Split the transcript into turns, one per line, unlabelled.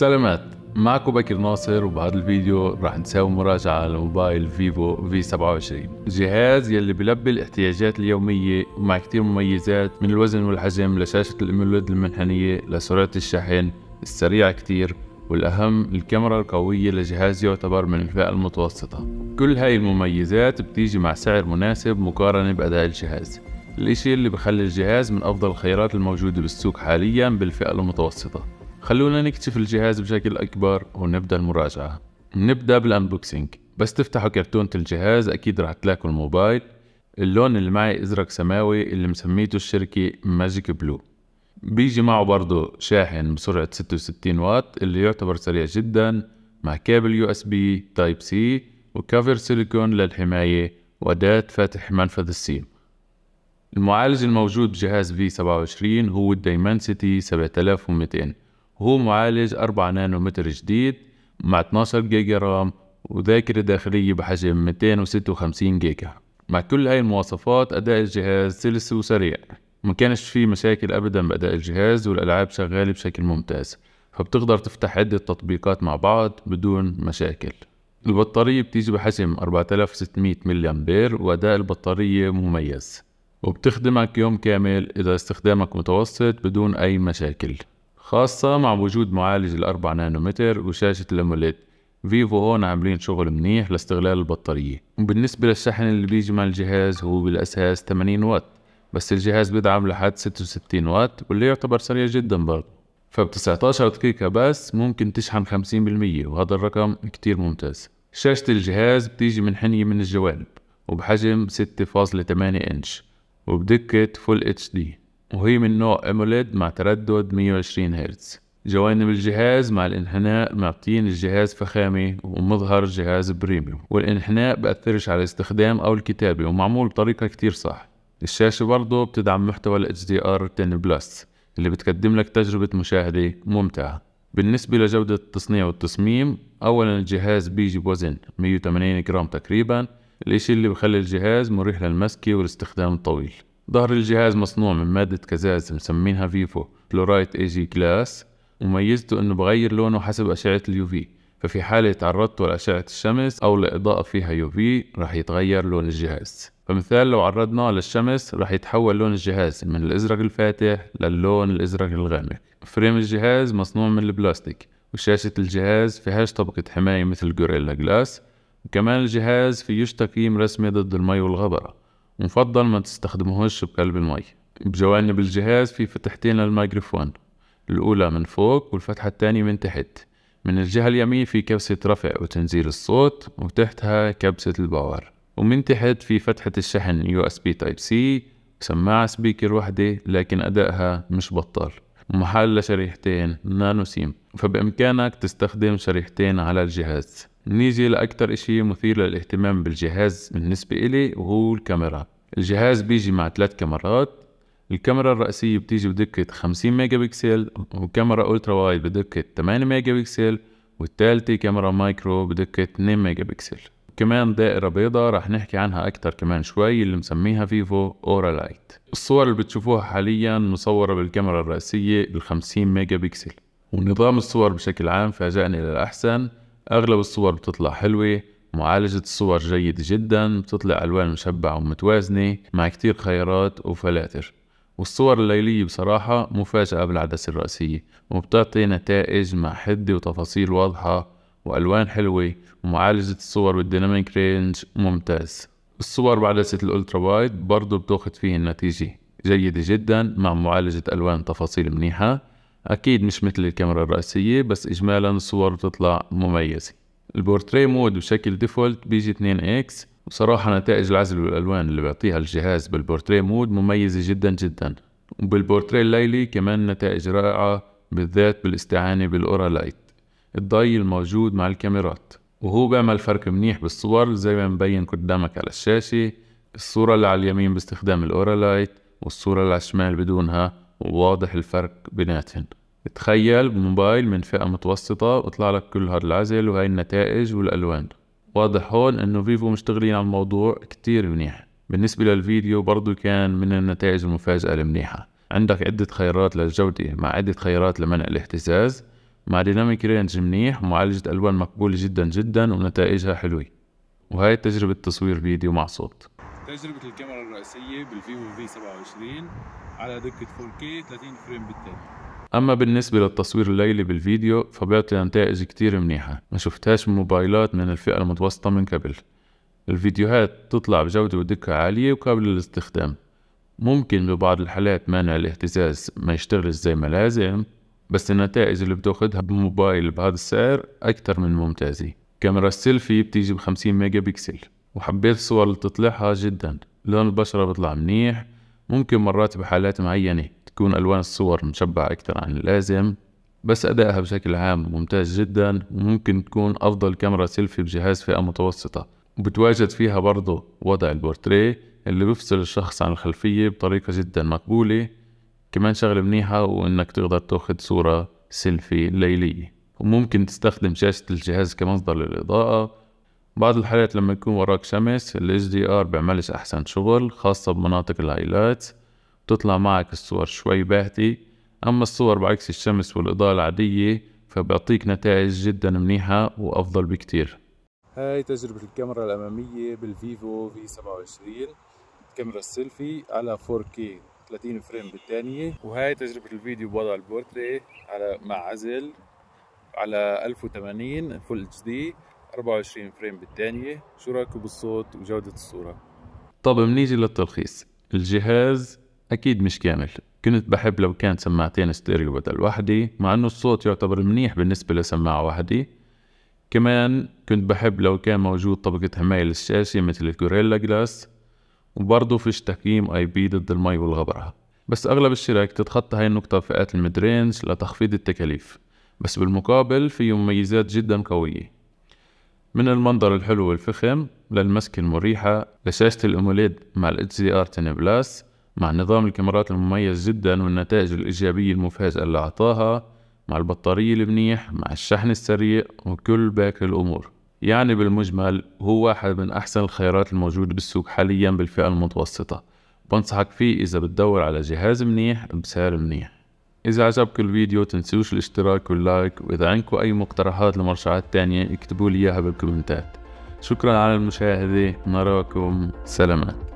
سلامات معكم بكر ناصر وبهذا الفيديو رح نساوي مراجعة على موبايل فيفو في 27 جهاز يلي بلبي الاحتياجات اليومية ومع كتير مميزات من الوزن والحجم لشاشة الامولود المنحنية لسرعة الشحن السريعة كتير والأهم الكاميرا القوية لجهاز يعتبر من الفئة المتوسطة كل هاي المميزات بتيجي مع سعر مناسب مقارنة بأداء الجهاز الإشي اللي بخلي الجهاز من أفضل الخيارات الموجودة بالسوق حاليا بالفئة المتوسطة خلونا نكتشف الجهاز بشكل أكبر ونبدأ المراجعة نبدأ بالأنبوكسينج بس تفتحوا كرتونة الجهاز أكيد راح تلاقوا الموبايل اللون اللي معي أزرق سماوي اللي مسميته الشركة ماجيك بلو بيجي معه برضه شاحن بسرعة 66 واط اللي يعتبر سريع جدا مع كابل يو اس بي تايب سي وكفر سيليكون للحماية وأداة فتح منفذ السيم المعالج الموجود بجهاز في 27 هو الدايمنسيتي 7200 هو معالج 4 نانومتر جديد مع 12 جيجا رام وذاكرة داخلية بحجم 256 جيجا مع كل هاي المواصفات أداء الجهاز سلس وسريع ما كانش في مشاكل أبدا بأداء الجهاز والألعاب شغالة بشكل ممتاز فبتقدر تفتح عدة تطبيقات مع بعض بدون مشاكل البطارية بتيجي بحجم 4600 ملي أمبير وأداء البطارية مميز وبتخدمك يوم كامل إذا استخدامك متوسط بدون أي مشاكل خاصة مع وجود معالج الأربع نانومتر وشاشة الأموليد فيفو هون عاملين شغل منيح لاستغلال البطارية وبالنسبة للشحن اللي بيجي مع الجهاز هو بالأساس 80 وات بس الجهاز بيدعم لحد 66 وات واللي يعتبر سريع جدا برضه فب 19 دقيقة بس ممكن تشحن 50% وهذا الرقم كتير ممتاز شاشة الجهاز بتيجي منحنية من الجوانب وبحجم 6.8 إنش وبدقة فول اتش دي وهي من نوع أموليد مع تردد 120 هرتز جوانب الجهاز مع الانحناء معطين الجهاز فخامة ومظهر جهاز بريميوم والانحناء بأثرش على الاستخدام أو الكتابة ومعمول بطريقة كتير صح الشاشة برضه بتدعم محتوى ال HDR 10 بلس اللي بتقدم لك تجربة مشاهدة ممتعة بالنسبة لجودة التصنيع والتصميم أولا الجهاز بيجي بوزن 180 جرام تقريبا الاشي اللي بخلي الجهاز مريح للمسكة والاستخدام الطويل ظهر الجهاز مصنوع من مادة كزاز مسمينها فيفو كلورايت اي جي كلاس وميزته انه بغير لونه حسب اشعة اليو في ففي حالة تعرضته لأشعة الشمس أو لإضاءة فيها يو في راح يتغير لون الجهاز فمثال لو عرضناه للشمس راح يتحول لون الجهاز من الأزرق الفاتح للون الأزرق الغامق فريم الجهاز مصنوع من البلاستيك وشاشة الجهاز فيهاش طبقة حماية مثل جوريلا جلاس وكمان الجهاز فيهش يشتكي رسمي ضد المي والغبرة مفضل ما تستخدموهش بقلب المي بجوانب الجهاز في فتحتين للميكروفون الأولى من فوق والفتحة الثانية من تحت من الجهة اليمين في كبسة رفع وتنزيل الصوت وتحتها كبسة الباور ومن تحت في فتحة الشحن USB Type C سماعة سبيكر وحدة لكن أدائها مش بطال ومحل لشريحتين نانو سيم فبإمكانك تستخدم شريحتين على الجهاز نيجي لأكتر إشي مثير للاهتمام بالجهاز بالنسبة إلي وهو الكاميرا الجهاز بيجي مع ثلاث كاميرات الكاميرا الرئيسية بتيجي بدقة 50 ميجا بكسل وكاميرا ألترا وايد بدقة 8 ميجا بكسل والثالثة كاميرا مايكرو بدقة 2 ميجا بكسل كمان دائرة بيضاء رح نحكي عنها أكتر كمان شوي اللي مسميها فيفو أورا لايت الصور اللي بتشوفوها حاليا مصورة بالكاميرا الرئيسية بال 50 ميجا بكسل ونظام الصور بشكل عام فاجأني للأحسن أغلب الصور بتطلع حلوة معالجة الصور جيدة جدا بتطلع ألوان مشبعة ومتوازنة مع كتير خيارات وفلاتر والصور الليلية بصراحة مفاجأة بالعدسة الرأسية وبتعطي نتائج مع حدة وتفاصيل واضحة وألوان حلوة ومعالجة الصور بالديناميك رينج ممتاز الصور بعدسة الألترا وايد برضو بتاخد فيه النتيجة جيدة جدا مع معالجة ألوان تفاصيل منيحة أكيد مش مثل الكاميرا الرئيسية بس إجمالا الصور بتطلع مميزة البورتري مود بشكل ديفولت بيجي 2 اكس وصراحة نتائج العزل والألوان اللي بيعطيها الجهاز بالبورتري مود مميزة جدا جدا وبالبورتري الليلي كمان نتائج رائعة بالذات بالاستعانة بالأورا لايت الضي الموجود مع الكاميرات وهو بيعمل فرق منيح بالصور زي ما مبين قدامك على الشاشة الصورة اللي على اليمين باستخدام الأورا لايت والصورة اللي على الشمال بدونها وواضح الفرق بيناتهن تخيل بموبايل من فئة متوسطة وطلع لك كل هاد العزل وهاي النتائج والألوان واضح هون انه فيفو مشتغلين على الموضوع كتير منيح بالنسبة للفيديو برضو كان من النتائج المفاجئة المنيحة عندك عدة خيارات للجودة مع عدة خيارات لمنع الاهتزاز مع ديناميك رينج منيح ومعالجة ألوان مقبولة جدا جدا ونتائجها حلوة وهاي تجربة تصوير فيديو مع صوت تجربة الكاميرا الرئيسية بالفيفو في 27 على دقة 4K 30 فريم بالثانية أما بالنسبة للتصوير الليلي بالفيديو فبيعطي نتائج كتير منيحة ما شفتهاش من موبايلات من الفئة المتوسطة من قبل الفيديوهات تطلع بجودة ودقة عالية وقابلة للاستخدام ممكن ببعض الحالات مانع الاهتزاز ما يشتغلش زي ما لازم بس النتائج اللي بتاخدها بموبايل بهذا السعر أكتر من ممتازة كاميرا السيلفي بتيجي بخمسين ميجا بكسل وحبيت الصور اللي تطلعها جدا لون البشرة بيطلع منيح ممكن مرات بحالات معينة تكون ألوان الصور مشبعة أكتر عن اللازم بس أدائها بشكل عام ممتاز جدا وممكن تكون أفضل كاميرا سيلفي بجهاز فئة متوسطة وبتواجد فيها برضه وضع البورتريه اللي بيفصل الشخص عن الخلفية بطريقة جدا مقبولة كمان شغلة منيحة وإنك تقدر تأخذ صورة سيلفي ليلية وممكن تستخدم شاشة الجهاز كمصدر للإضاءة بعض الحالات لما يكون وراك شمس ال HDR بيعملش أحسن شغل خاصة بمناطق الهايلايت بتطلع معك الصور شوي باهتة أما الصور بعكس الشمس والإضاءة العادية فبيعطيك نتائج جدا منيحة وأفضل بكتير هاي تجربة الكاميرا الأمامية بالفيفو في 27 كاميرا السيلفي على 4K 30 فريم بالثانية وهاي تجربة الفيديو بوضع البورتري على مع عزل على 1080 فول اتش دي 24 فريم بالثانية شو رايكم بالصوت وجودة الصورة طب منيجي للتلخيص الجهاز أكيد مش كامل كنت بحب لو كان سماعتين ستيريو بدل وحدي مع انه الصوت يعتبر منيح بالنسبة لسماعة وحدي كمان كنت بحب لو كان موجود طبقة حماية للشاشة مثل الجوريلا جلاس وبرضه فيش تقييم اي بي ضد المي والغبرة بس اغلب الشركات تتخطى هاي النقطة فئات المدرينج لتخفيض التكاليف بس بالمقابل فيه مميزات جدا قوية من المنظر الحلو والفخم للمسك المريحة لشاشة الأموليد مع الـ HDR 10 بلس مع نظام الكاميرات المميز جدا والنتائج الإيجابية المفاجئة اللي أعطاها مع البطارية المنيح مع الشحن السريع وكل باقي الأمور يعني بالمجمل هو واحد من أحسن الخيارات الموجودة بالسوق حاليا بالفئة المتوسطة بنصحك فيه إذا بتدور على جهاز منيح بسعر منيح إذا عجبكم الفيديو تنسوش الاشتراك واللايك وإذا عندكم أي مقترحات لمرشحات تانية اكتبوا لي إياها بالكومنتات شكرا على المشاهدة نراكم سلامات